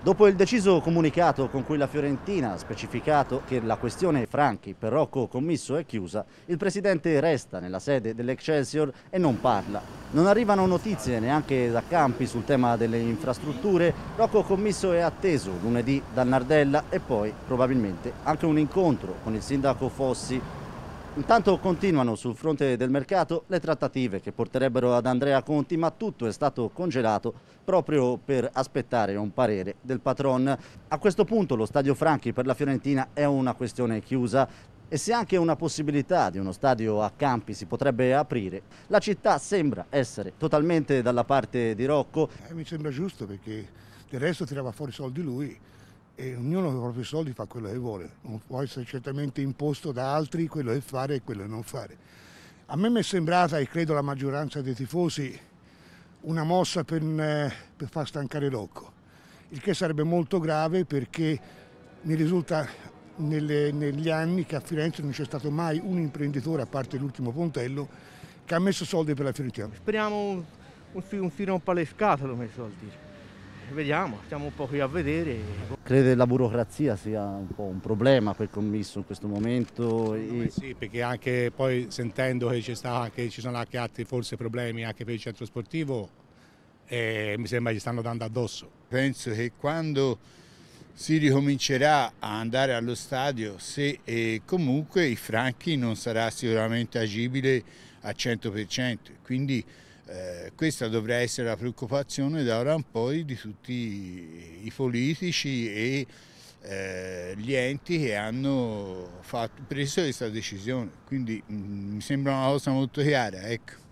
Dopo il deciso comunicato con cui la Fiorentina ha specificato che la questione Franchi, per Rocco commisso è chiusa, il presidente resta nella sede dell'Excelsior e non parla. Non arrivano notizie neanche da campi sul tema delle infrastrutture. Rocco commisso è atteso lunedì da Nardella e poi probabilmente anche un incontro con il sindaco Fossi Intanto continuano sul fronte del mercato le trattative che porterebbero ad Andrea Conti, ma tutto è stato congelato proprio per aspettare un parere del patron. A questo punto lo stadio Franchi per la Fiorentina è una questione chiusa e se anche una possibilità di uno stadio a campi si potrebbe aprire, la città sembra essere totalmente dalla parte di Rocco. Eh, mi sembra giusto perché del resto tirava fuori soldi lui, e ognuno con i propri soldi fa quello che vuole, non può essere certamente imposto da altri quello che fare e quello che non fare. A me mi è sembrata, e credo la maggioranza dei tifosi, una mossa per, eh, per far stancare Rocco, il che sarebbe molto grave perché mi risulta nelle, negli anni che a Firenze non c'è stato mai un imprenditore, a parte l'ultimo Pontello, che ha messo soldi per la Fiorentina. Speriamo un, un, un un po' alle scatole, come si vuol dire vediamo, stiamo un po' qui a vedere. Crede la burocrazia sia un po' un problema per il commisso in questo momento? E... Sì, perché anche poi sentendo che ci, sta, che ci sono anche altri forse problemi anche per il centro sportivo, eh, mi sembra gli stanno dando addosso. Penso che quando si ricomincerà a andare allo stadio se e eh, comunque i franchi non sarà sicuramente agibile al 100%, quindi eh, questa dovrà essere la preoccupazione da ora in poi di tutti i politici e eh, gli enti che hanno fatto, preso questa decisione. Quindi mh, mm, mi sembra una cosa molto chiara. Ecco.